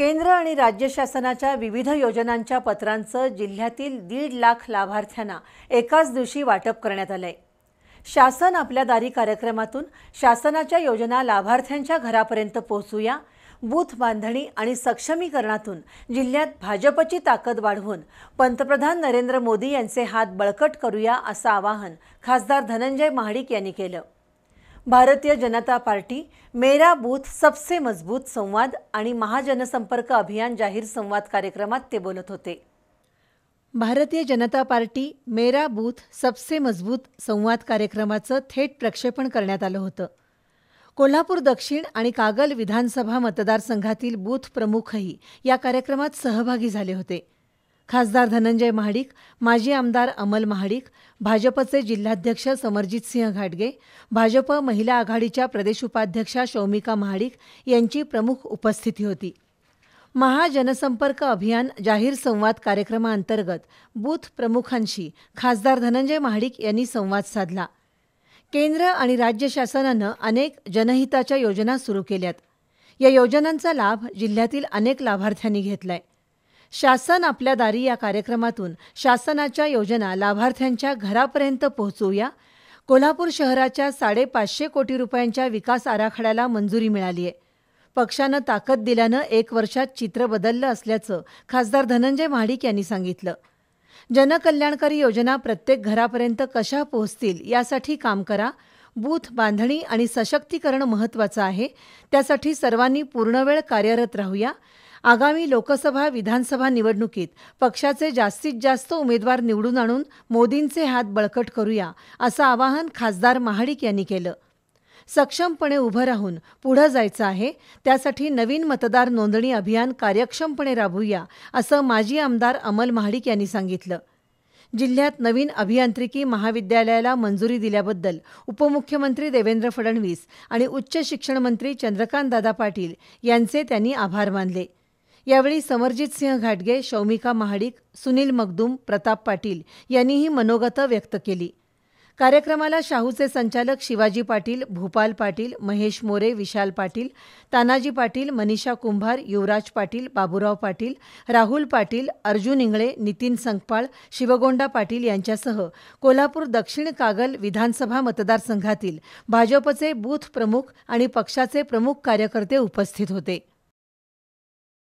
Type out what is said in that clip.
केंद्र आणि राज्य शासनाच्या विविध योजनांच्या पत्रांचं जिल्ह्यातील दीड लाख लाभार्थ्यांना एकाच दिवशी वाटप करण्यात आलंय शासन आपल्या दारी कार्यक्रमातून शासनाच्या योजना लाभार्थ्यांच्या घरापर्यंत पोहोचूया बूथ बांधणी आणि सक्षमीकरणातून जिल्ह्यात भाजपची ताकद वाढवून पंतप्रधान नरेंद्र मोदी यांचे हात बळकट करूया असं आवाहन खासदार धनंजय महाडिक यांनी केलं भारतीय जनता पार्टी मेरा बूथ सबसे मजबूत संवाद आणि महाजनसंपर्क अभियान जाहीर संवाद कार्यक्रमात ते बोलत होते भारतीय जनता पार्टी मेरा बूथ सबसे मजबूत संवाद कार्यक्रमाचं थेट प्रक्षेपण करण्यात आलं होतं कोल्हापूर दक्षिण आणि कागल विधानसभा मतदारसंघातील बूथ प्रमुखही या कार्यक्रमात सहभागी झाले होते खासदार धनंजय महाडिक माजी आमदार अमल महाडिक भाजपचे जिल्हाध्यक्ष समरजित सिंह घाटगे भाजप महिला आघाडीच्या प्रदेश उपाध्यक्षा शौमिका महाडिक यांची प्रमुख उपस्थिती होती महाजनसंपर्क अभियान जाहीर संवाद कार्यक्रमाअंतर्गत बूथ प्रमुखांशी खासदार धनंजय महाडिक यांनी संवाद साधला केंद्र आणि राज्य शासनानं अनेक जनहिताच्या योजना सुरू केल्यात या योजनांचा लाभ जिल्ह्यातील अनेक लाभार्थ्यांनी घेतलाय शासन आपल्या दारी या कार्यक्रमातून शासनाच्या योजना लाभार्थ्यांच्या घरापर्यंत पोहोचवूया कोल्हापूर शहराच्या साडेपाचशे कोटी रुपयांच्या विकास आराखड्याला मंजुरी मिळाली आहे पक्षानं ताकद दिल्यानं एक वर्षात चित्र बदललं असल्याचं खासदार धनंजय महाडिक यांनी सांगितलं जनकल्याणकारी योजना प्रत्येक घरापर्यंत कशा पोहोचतील यासाठी काम करा बूथ बांधणी आणि सशक्तीकरण महत्त्वाचं आहे त्यासाठी सर्वांनी पूर्णवेळ कार्यरत राहूया आगामी लोकसभा विधानसभा निवडणुकीत पक्षाचे जास्तीत जास्त उमेदवार निवडून आणून मोदींचे हात बळकट करूया असं आवाहन खासदार महाडिक यांनी केलं सक्षमपणे उभं राहून पुढं जायचं आहे त्यासाठी नवीन मतदार नोंदणी अभियान कार्यक्षमपणे राबवूया असं माजी आमदार अमल महाडिक यांनी सांगितलं जिल्ह्यात नवीन अभियांत्रिकी महाविद्यालयाला मंजुरी दिल्याबद्दल उपमुख्यमंत्री देवेंद्र फडणवीस आणि उच्च शिक्षण मंत्री चंद्रकांतदादा पाटील यांचे त्यांनी आभार मानले यावेळी समरजित सिंह घाटगे शौमिका महाडिक सुनील मगदूम प्रताप पाटील यांनीही मनोगत व्यक्त केली कार्यक्रमाला शाहूचे संचालक शिवाजी पाटील भूपाल पाटील महेश मोरे विशाल पाटील तानाजी पाटील मनीषा कुंभार युवराज पाटील बाबूराव पाटील राहुल पाटील अर्जुन इंगळे नितीन संकपाळ शिवगोंडा पाटील यांच्यासह कोल्हापूर दक्षिण कागल विधानसभा मतदारसंघातील भाजपचे बूथ प्रमुख आणि पक्षाचे प्रमुख कार्यकर्ते उपस्थित होते